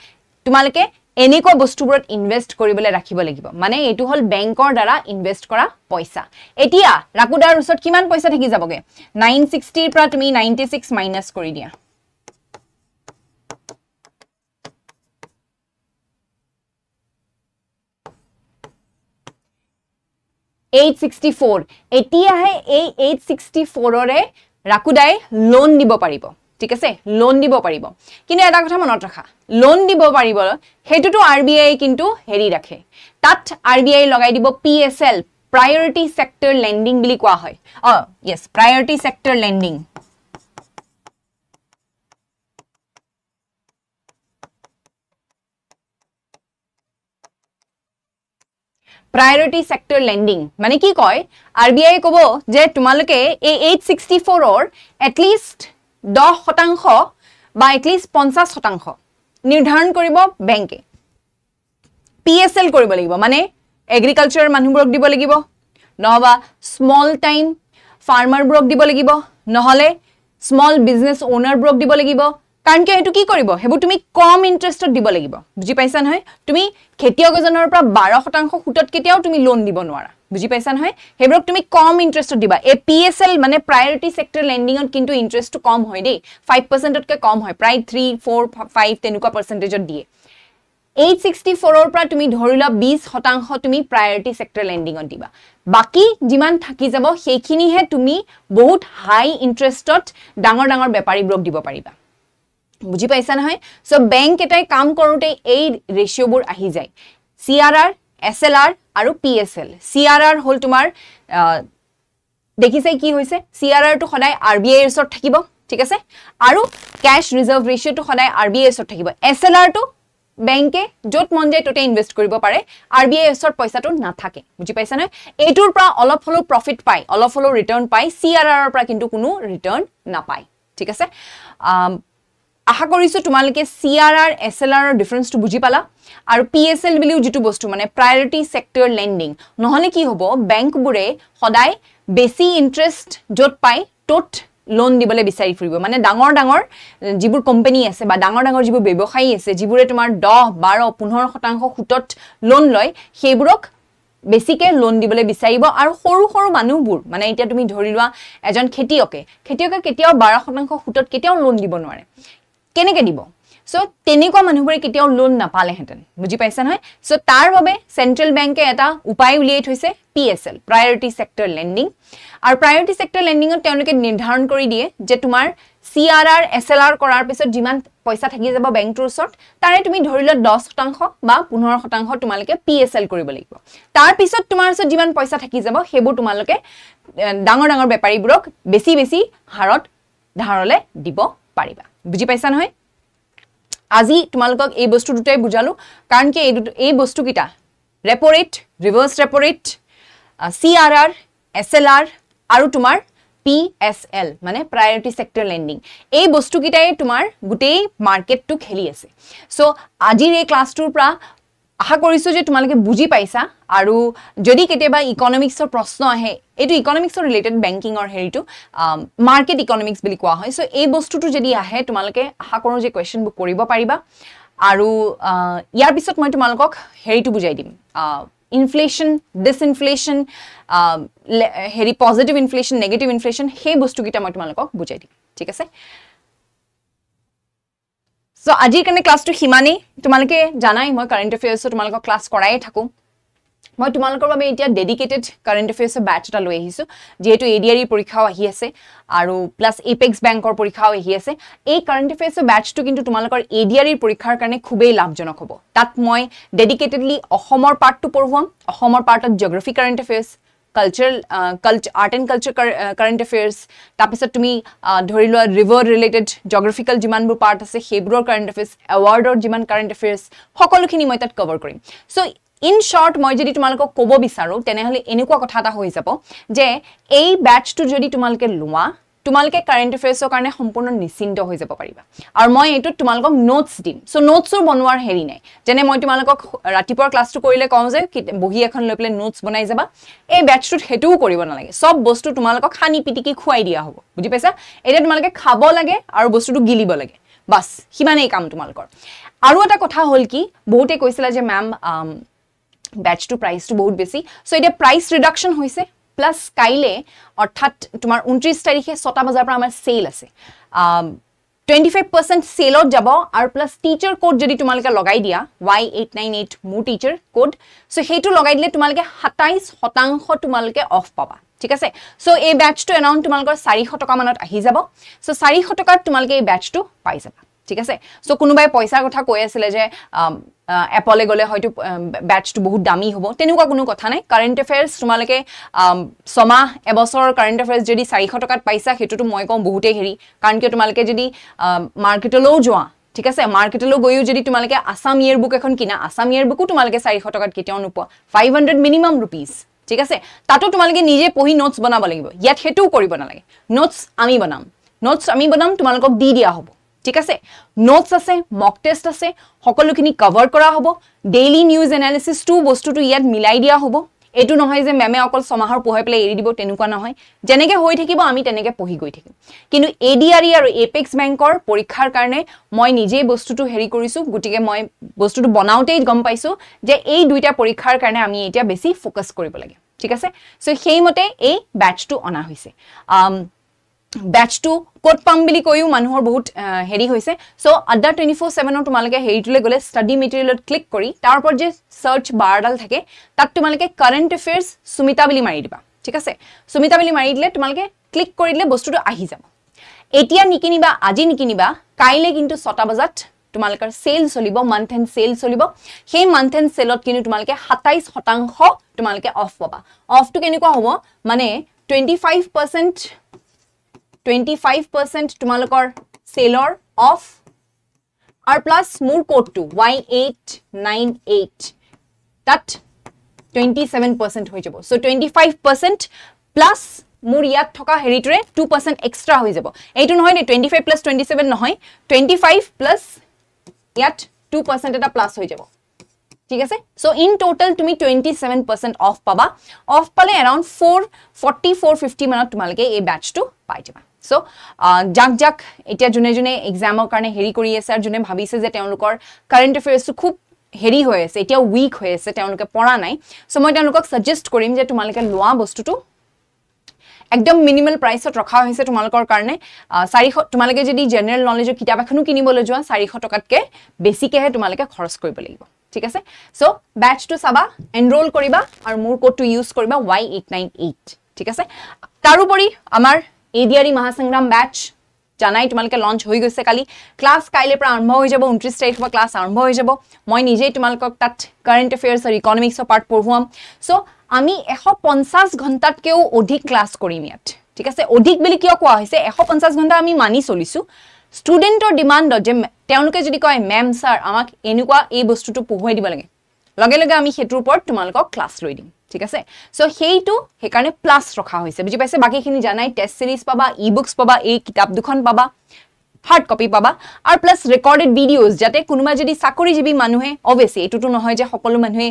তোমালোকে এনেকুৱা বস্তুবোৰত ইনভেষ্ট কৰিবলৈ ৰাখিব লাগিব মানে এইটো হ'ল বেংকৰ দ্বাৰা ইনভেষ্ট কৰা পইচা এতিয়া ৰাকুদাৰ ওচৰত কিমান পইচা থাকি যাবগৈ নাইন সিক্সটিৰ পৰা তুমি নাইণ্টি ছিক্স মাইনাছ কৰি দিয়া 864 এতিয়াহে এই 864ৰে ৰাকুদাই লোন দিব পাৰিব ঠিক আছে লোন দিব পাৰিব কিন্তু এটা কথা মনত ৰখা লোন দিব পাৰিব সেইটোতো আৰ বি আই কিন্তু হেৰি ৰাখে তাত আৰ বি আই লগাই দিব P S L priority sector lending বুলি কোৱা হয় অ' sector lending priority sector lending মানে কি কয় আৰ বি আই ক'ব যে তোমালোকে এই এইট ছিক্সটি ফ'ৰৰ এটলিষ্ট দহ শতাংশ বা এটলিষ্ট পঞ্চাছ শতাংশ নিৰ্ধাৰণ কৰিব বেংকে পি এছ এল কৰিব লাগিব মানে এগ্ৰিকালচাৰৰ মানুহবোৰক দিব লাগিব নহবা স্মল টাইম ফাৰ্মাৰবোৰক দিব লাগিব নহ'লে স্মল বিজনেছ অ'নাৰবোৰক দিব লাগিব কাৰণ কিয় এইটো কি কৰিব সেইবোৰ তুমি কম ইণ্টাৰেষ্টত দিব লাগিব বুজি পাইছা নহয় তুমি খেতিয়ক এজনৰ পৰা বাৰ শতাংশ সুতত কেতিয়াও তুমি লোন দিব নোৱাৰা বুজি পাইছা নহয় সেইবোৰক তুমি কম ইণ্টাৰেষ্টত দিবা এই পি এছ এল মানে প্ৰায়ৰিটি চেক্টৰ লেণ্ডিঙত কিন্তু ইণ্টাৰেষ্টটো কম হয় দেই ফাইভ পাৰ্চেণ্টতকৈ কম হয় প্ৰায় থ্ৰী ফ'ৰ ফাইভ তেনেকুৱা পাৰ্চেণ্টেজত দিয়ে এইট ছিক্সটি ফ'ৰৰ পৰা তুমি ধৰি লোৱা বিছ শতাংশ তুমি প্ৰায়ৰিটি চেক্টৰ লেণ্ডিঙত দিবা বাকী যিমান থাকি যাব সেইখিনিহে তুমি বহুত হাই ইণ্টাৰেষ্টত ডাঙৰ ডাঙৰ বেপাৰীবোৰক দিব পাৰিবা বুজি পাইছা নহয় চ' বেংক এটাই কাম কৰোঁতে এই ৰেচিঅ'বোৰ আহি যায় C R R S L R আৰু P S L C R R হ'ল তোমাৰ দেখিছে কি হৈছে চি আৰ আৰটো সদায় আৰ বি আইৰ ওচৰত থাকিব ঠিক আছে আৰু কেছ ৰিজাৰ্ভ ৰেচিঅ'টো সদায় আৰ বি আইৰ ওচৰত থাকিব এছ এল আৰটো বেংকে য'ত মন যায় ত'তে ইনভেষ্ট কৰিব পাৰে আৰ বি আই এছৰ পইচাটো নাথাকে বুজি পাইছা নহয় এইটোৰ পৰা অলপ হ'লেও প্ৰফিট পায় অলপ হ'লেও ৰিটাৰ্ণ পায় চি আৰ আৰৰ পৰা কিন্তু কোনো ৰিটাৰ্ণ নাপায় ঠিক আছে আশা কৰিছোঁ তোমালোকে C R R S L আৰৰ ডিফাৰেঞ্চটো বুজি পালা আৰু পি এছ এল বুলিও যিটো বস্তু মানে প্ৰায়ৰিটি ছেক্টৰ লেণ্ডিং নহ'লে কি হ'ব বেংকবোৰে সদায় বেছি ইণ্টাৰেষ্ট য'ত পায় ত'ত লোন দিবলৈ বিচাৰি ফুৰিব মানে ডাঙৰ ডাঙৰ যিবোৰ কোম্পেনী আছে বা ডাঙৰ ডাঙৰ যিবোৰ ব্যৱসায়ী আছে যিবোৰে তোমাৰ দহ বাৰ পোন্ধৰ শতাংশ সুতত লোন লয় সেইবোৰক বেছিকৈ লোন দিবলৈ বিচাৰিব আৰু সৰু সৰু মানুহবোৰ মানে এতিয়া তুমি ধৰি লোৱা এজন খেতিয়কে খেতিয়কে কেতিয়াও বাৰ শতাংশ সুতত কেতিয়াও লোন দিব নোৱাৰে কেনেকৈ দিব চ' তেনেকুৱা মানুহবোৰে কেতিয়াও লোন নাপালেহেঁতেন বুজি পাইছে নহয় চ' তাৰ বাবে চেণ্ট্ৰেল বেংকে এটা উপায় উলিয়াই থৈছে P S L priority sector lending আৰু প্ৰায়ৰিটি ছেক্টৰ লেণ্ডিঙত তেওঁলোকে নিৰ্ধাৰণ কৰি দিয়ে যে তোমাৰ C R R S L R কৰাৰ পিছত যিমান পইচা থাকি যাব বেংকটোৰ ওচৰত তাৰে তুমি ধৰি লোৱা দহ শতাংশ বা পোন্ধৰ শতাংশ তোমালোকে পি এছ এল কৰিব লাগিব তাৰপিছত তোমাৰ ওচৰত যিমান পইচা থাকি যাব সেইবোৰ তোমালোকে ডাঙৰ ডাঙৰ বেপাৰীবোৰক বেছি বেছি হাৰত ধাৰলৈ দিব পাৰিবা বুজি পাইছা নহয় আজি তোমালোকক এই বস্তু দুটাই বুজালো কাৰণ কি এই বস্তুকেইটা repo' rate reverse repo' rate C R R S L R আৰু তোমাৰ পি এছ এল মানে প্ৰায়ৰিটি ছেক্টৰ লেণ্ডিং এই বস্তুকেইটাই তোমাৰ গোটেই মাৰ্কেটটো খেলি আছে চ' আজিৰ এই ক্লাছটোৰ পৰা আশা কৰিছোঁ যে তোমালোকে বুজি পাইছা আৰু যদি কেতিয়াবা ইকনমিক্সৰ প্ৰশ্ন আহে এইটো ইকনমিক্সৰ ৰিলেটেড বেংকিঙৰ হেৰিটো মাৰ্কেট ইকনমিক্স বুলি কোৱা হয় চ' এই বস্তুটো যদি আহে তোমালোকে আশা কৰোঁ যে কুৱেশ্যনবোৰ কৰিব পাৰিবা আৰু ইয়াৰ পিছত মই তোমালোকক হেৰিটো বুজাই দিম ইনফ্লেশ্যন ডিছইনফ্লেশ্যন হেৰি পজিটিভ ইনফ্লেশ্যন নেগেটিভ ইনফ্লেশ্যন সেই বস্তুকেইটা মই তোমালোকক বুজাই দিম ঠিক আছে চ' আজিৰ কাৰণে ক্লাছটো সিমানেই তোমালোকে জানাই মই কাৰেণ্ট এফেয়াৰ্ছত তোমালোকক ক্লাছ কৰায়ে থাকোঁ মই তোমালোকৰ বাবে এতিয়া ডেডিকেটেড কাৰেণ্ট এফেয়াৰ্ছৰ বেটছ এটা লৈ আহিছোঁ যিহেতু এ ডি আৰ ই পৰীক্ষাও আহি আছে আৰু প্লাছ এপেক্স বেংকৰ পৰীক্ষাও আহি আছে এই কাৰেণ্ট এফেয়াৰ্ছৰ বেটছটো কিন্তু তোমালোকৰ এ ডি আৰ ইৰ পৰীক্ষাৰ কাৰণে খুবেই লাভজনক হ'ব তাত মই ডেডিকেটেডলি অসমৰ পাৰ্টটো পঢ়ুৱাম অসমৰ পাৰ্টত geography current affairs cultural culture art and culture current affairs তাৰপিছত তুমি ধৰি লোৱা ৰিভাৰ ৰিলেটেড জগ্ৰাফিকেল যিমানবোৰ পাৰ্ট আছে সেইবোৰৰ কাৰেণ্ট এফেয়াৰ্ছ এৱাৰ্ডৰ যিমান কাৰেণ্ট এফেয়াৰ্ছ সকলোখিনি মই তাত কভাৰ কৰিম চ' ইন শ্বৰ্ট মই যদি তোমালোকক ক'ব বিচাৰোঁ তেনেহ'লে এনেকুৱা কথা এটা হৈ যাব যে এই বেটছটো যদি তোমালোকে লোৱা তোমালোকে কাৰেণ্ট এফেয়াৰ্ছৰ কাৰণে সম্পূৰ্ণ নিশ্চিন্ত হৈ যাব পাৰিবা আৰু মই এইটোত তোমালোকক নোটছ দিম চ' নোটছৰ বনোৱাৰ হেৰি নাই যেনে মই তোমালোকক ৰাতিপুৱাৰ ক্লাছটো কৰিলে কওঁ যে বহি এখন লৈ পেলাই নোটছ বনাই যাবা এই বেটছটোত সেইটোও কৰিব নালাগে চব বস্তু তোমালোকক সানি পিটিকি খুৱাই দিয়া হ'ব বুজি পাইছা এতিয়া তোমালোকে খাব লাগে আৰু বস্তুটো গিলিব লাগে বাছ সিমানেই কাম তোমালোকৰ আৰু এটা কথা হ'ল কি বহুতে কৈছিলা যে মেম বেটছটো প্ৰাইচটো বহুত বেছি চ' এতিয়া প্ৰাইচ ৰিডাকশ্যন হৈছে প্লাছ কাইলৈ অৰ্থাৎ তোমাৰ ঊনত্ৰিছ তাৰিখে ছটা বজাৰ পৰা আমাৰ চেল আছে টুৱেণ্টি ফাইভ পাৰ্চেণ্ট চেলত যাব আৰু প্লাছ টিচাৰ কোড যদি তোমালোকে লগাই দিয়া ৱাই এইট নাইন এইট মোৰ টিচাৰ কোড চ' সেইটো লগাই দিলে তোমালোকে সাতাইছ শতাংশ তোমালোকে অফ পাবা ঠিক আছে চ' এই বেটছটো এনাউণ্ট তোমালোকৰ চাৰিশ টকামানত আহি যাব চ' চাৰিশ টকাত তোমালোকে এই বেটছটো পাই যাবা ঠিক আছে চ' কোনোবাই পইচাৰ কথা কৈ আছিলে যে এপলৈ গ'লে হয়তো বেটছটো বহুত দামী হ'ব তেনেকুৱা কোনো কথা নাই কাৰেণ্ট এফেয়াৰ্ছ তোমালোকে ছমাহ এবছৰৰ কাৰেণ্ট এফেয়াৰ্ছ যদি চাৰিশ টকাত পাইছা সেইটোতো মই কওঁ বহুতেই হেৰি কাৰণ কিয় তোমালোকে যদি মাৰ্কেটলৈও যোৱা ঠিক আছে মাৰ্কেটলৈ গৈও যদি তোমালোকে আছাম ইয়েৰ বুক এখন কিনা আছাম ইয়েৰ বুকো তোমালোকে চাৰিশ টকাত কেতিয়াও নোপোৱা ফাইভ হাণ্ড্ৰেড মিনিমাম ৰুপিজ ঠিক আছে তাতো তোমালোকে নিজে পঢ়ি নোটছ বনাব লাগিব ইয়াত সেইটোও কৰিব নালাগে নোটছ আমি বনাম নোটছ আমি বনাম তোমালোকক দি দিয়া হ'ব ঠিক আছে নোটছ আছে মক টেষ্ট আছে সকলোখিনি কভাৰ কৰা হ'ব ডেইলি নিউজ এনালিচিছটো বস্তুটো ইয়াত মিলাই দিয়া হ'ব এইটো নহয় যে মেমে অকল ছমাহৰ পঢ়াই পেলাই এৰি দিব তেনেকুৱা নহয় যেনেকৈ হৈ থাকিব আমি তেনেকৈ পঢ়ি গৈ থাকিম কিন্তু এ ডি আৰ ই আৰু এপেক্স বেংকৰ পৰীক্ষাৰ কাৰণে মই নিজেই বস্তুটো হেৰি কৰিছোঁ গতিকে মই বস্তুটো বনাওঁতেই গম পাইছোঁ যে এই দুইটা পৰীক্ষাৰ কাৰণে আমি এতিয়া বেছি ফ'কাছ কৰিব লাগে ঠিক আছে চ' সেইমতে এই বেটছটো অনা হৈছে বেটচটো ক'ত পাম বুলি কৈও মানুহৰ বহুত হেৰি হৈছে চ' আদাৰ টুৱেণ্টি ফ'ৰ ছেভেনৰ তোমালোকে হেৰিটোলৈ গ'লে ষ্টাডি মেটেৰিয়েলত ক্লিক কৰি তাৰ ওপৰত যে ছাৰ্চ বাৰডাল থাকে তাত তোমালোকে কাৰেণ্ট এফেয়াৰ্ছ সুমিতা বুলি মাৰি দিবা ঠিক আছে সুমিতা বুলি মাৰি দিলে তোমালোকে ক্লিক কৰি দিলে বস্তুটো আহি যাব এতিয়া নিকিনিবা আজি নিকিনিবা কাইলৈ কিন্তু ছটা বজাত তোমালোকৰ চেল চলিব মান্থ এণ্ড চেল চলিব সেই মান্থ এণ্ড চেলত কিন্তু তোমালোকে সাতাইছ শতাংশ তোমালোকে অফ পাবা অফটো কেনেকুৱা হ'ব মানে twenty five percent 25% percent tumalokor sale or off r plus more code to y898 that 27% percent jabo so 25% percent plus more yat thoka heritre 2% percent extra hoi jabo eitu no hoi 25 plus 27 no hoi 25 plus yat 2% percent eta plus hoi jabo so, in total, to me 27% off, Baba. Off, pale around 4, 40, 450 minute to malge a batch to pay jama. So যাক যাক এতিয়া যোনে যোনে এক্সামৰ কাৰণে হেৰি কৰি আছে আৰু যোনে ভাবিছে যে তেওঁলোকৰ কাৰেণ্ট এফেয়াৰ্চটো খুব হেৰি হৈ আছে এতিয়াও উইক হৈ আছে তেওঁলোকে পৰা নাই চ' মই তেওঁলোকক ছাজেষ্ট কৰিম যে তোমালোকে লোৱা বস্তুটো একদম মিনিমাম প্ৰাইচত ৰখা হৈছে তোমালোকৰ কাৰণে চাৰিশ তোমালোকে যদি জেনেৰেল নলেজৰ কিতাপ এখনো কিনিবলৈ যোৱা চাৰিশ টকাতকৈ বেছিকৈহে তোমালোকে খৰচ কৰিব লাগিব ঠিক আছে চ' বেটছটো চাবা এনৰোল কৰিবা আৰু মোৰ ক'ডটো ইউজ কৰিবা ৱাই এইট নাইন এইট ঠিক আছে তাৰোপৰি আমাৰ এডিআৰই মহাসংগ্ৰাম ব্যাচ জানাই তোমালোকে লঞ্চ হৈ গৈছে কালি ক্লাছ কাইলৈ পৰা আৰম্ভ হৈ যাব ঊনত্ৰিছ তাৰিখৰ পৰা ক্লাছ আৰম্ভ হৈ যাব মই নিজেই তোমালোকক তাত কাৰেণ্ট এফেয়াৰ্ছ আৰু ইকনমিক্সৰ পাৰ্ট পঢ়ুৱাম চ' আমি এশ পঞ্চাছ ঘণ্টাতকৈও অধিক ক্লাছ কৰিম ইয়াত ঠিক আছে অধিক বুলি কিয় কোৱা হৈছে এশ পঞ্চাছ ঘণ্টা আমি মানি চলিছোঁ ষ্টুডেণ্টৰ ডিমাণ্ডত যে তেওঁলোকে যদি কয় মেম ছাৰ আমাক এনেকুৱা এই বস্তুটো পঢ়ুৱাই দিব লাগে লগে লগে আমি সেইটোৰ ওপৰত তোমালোকক ক্লাছ লৈ দিম ঠিক আছে সো সেইটো সেইকাৰণে প্লাছ ৰখা হৈছে বুজি পাইছে বাকীখিনি জানাই টেষ্ট ছিৰিজ পাবা ই বুকছ পাবা এই কিতাপ দুখন পাবা হাৰ্ড কপি পাবা আৰু প্লাছ ৰেকৰ্ডেড ভিডিঅ'জ যাতে কোনোবা যদি চাকৰিজীৱী মানুহে অভিয়াছলি এইটোতো নহয় যে সকলো মানুহে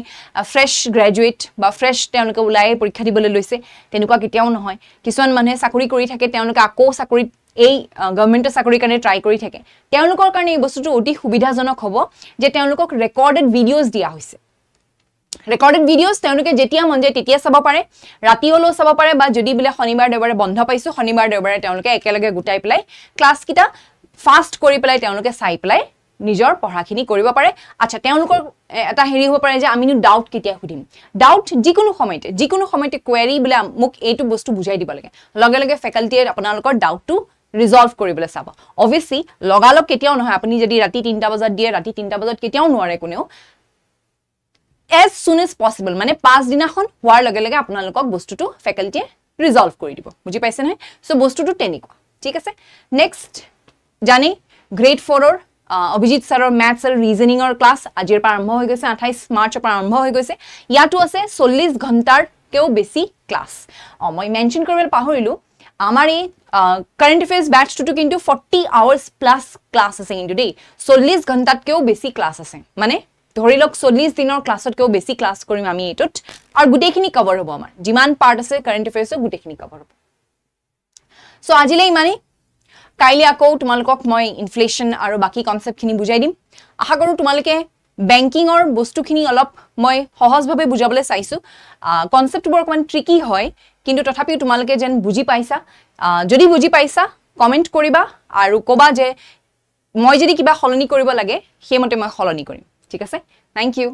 ফ্ৰেছ গ্ৰেজুৱেট বা ফ্ৰেছ তেওঁলোকে ওলাই পৰীক্ষা দিবলৈ লৈছে তেনেকুৱা কেতিয়াও নহয় কিছুমান মানুহে চাকৰি কৰি থাকে তেওঁলোকে আকৌ চাকৰি এই গভৰ্ণমেণ্টৰ চাকৰিৰ কাৰণে ট্ৰাই কৰি থাকে তেওঁলোকৰ কাৰণে এই বস্তুটো অতি সুবিধাজনক হ'ব যে তেওঁলোকক ৰেকৰ্ডেড ভিডিঅ'জ দিয়া হৈছে ৰেকৰ্ডেড ভিডিঅ'ছ তেওঁলোকে যেতিয়া মন যায় তেতিয়া চাব পাৰে ৰাতি হ'লেও চাব পাৰে বা যদি বোলে শনিবাৰ দেওবাৰে বন্ধ পাইছোঁ শনিবাৰ দেওবাৰে তেওঁলোকে একেলগে গোটাই পেলাই ক্লাছকেইটা ফাষ্ট কৰি পেলাই তেওঁলোকে চাই পেলাই নিজৰ পঢ়াখিনি কৰিব পাৰে আচ্ছা তেওঁলোকৰ এটা হেৰি হ'ব পাৰে যে আমিনো ডাউট কেতিয়া সুধিম ডাউট যিকোনো সময়তে যিকোনো সময়তে কুৱেৰি বোলে মোক এইটো বস্তু বুজাই দিব লাগে লগে লগে ফেকাল্টিয়ে আপোনালোকৰ ডাউটটো ৰিজলভ কৰিবলৈ চাব অভিয়াছলি লগালগ কেতিয়াও নহয় আপুনি কোনেও এজ চুন এজ পচিবল মানে পাঁচদিনাখন হোৱাৰ লগে লগে আপোনালোকক বস্তুটো ফেকাল্টিয়ে ৰিজল্ভ কৰি দিব বুজি পাইছে নহয় চ' বস্তুটো তেনেকুৱা ঠিক আছে নেক্সট জানেই গ্ৰেড ফ'ৰৰ অভিজিত ছাৰৰ মেথছ আৰু ৰিজনিঙৰ ক্লাছ আজিৰ পৰা আৰম্ভ হৈ গৈছে আঠাইছ মাৰ্চৰ পৰা আৰম্ভ হৈ গৈছে ইয়াতো আছে চল্লিছ ঘণ্টাতকৈও বেছি ক্লাছ অঁ মই মেনশ্যন কৰিবলৈ পাহৰিলোঁ আমাৰ এই কাৰেণ্ট এফেয়াৰ্ছ বেটছটোতো কিন্তু ফৰ্টি আৱাৰ্ছ প্লাছ ক্লাছ আছে কিন্তু দেই চল্লিছ ঘণ্টাতকৈও বেছি ক্লাছ আছে মানে ধৰি লওক চল্লিছ দিনৰ ক্লাছতকৈও বেছি ক্লাছ কৰিম আমি এইটোত আৰু গোটেইখিনি কভাৰ হ'ব আমাৰ যিমান পাৰ্ট আছে কাৰেণ্ট এফেয়াৰ্ছৰ গোটেইখিনি কভাৰ হ'ব চ' আজিলৈ ইমানেই কাইলৈ আকৌ তোমালোকক মই ইনফ্লেশ্যন আৰু বাকী কনচেপ্টখিনি বুজাই দিম আশা কৰোঁ তোমালোকে বেংকিঙৰ বস্তুখিনি অলপ মই সহজভাৱে বুজাবলৈ চাইছোঁ কনচেপ্টবোৰ অকণমান ট্ৰিকি হয় কিন্তু তথাপিও তোমালোকে যেন বুজি পাইছা যদি বুজি পাইছা কমেণ্ট কৰিবা আৰু ক'বা যে মই যদি কিবা সলনি কৰিব লাগে সেইমতে মই সলনি কৰিম ঠিক আছে থ্যাংক ইউ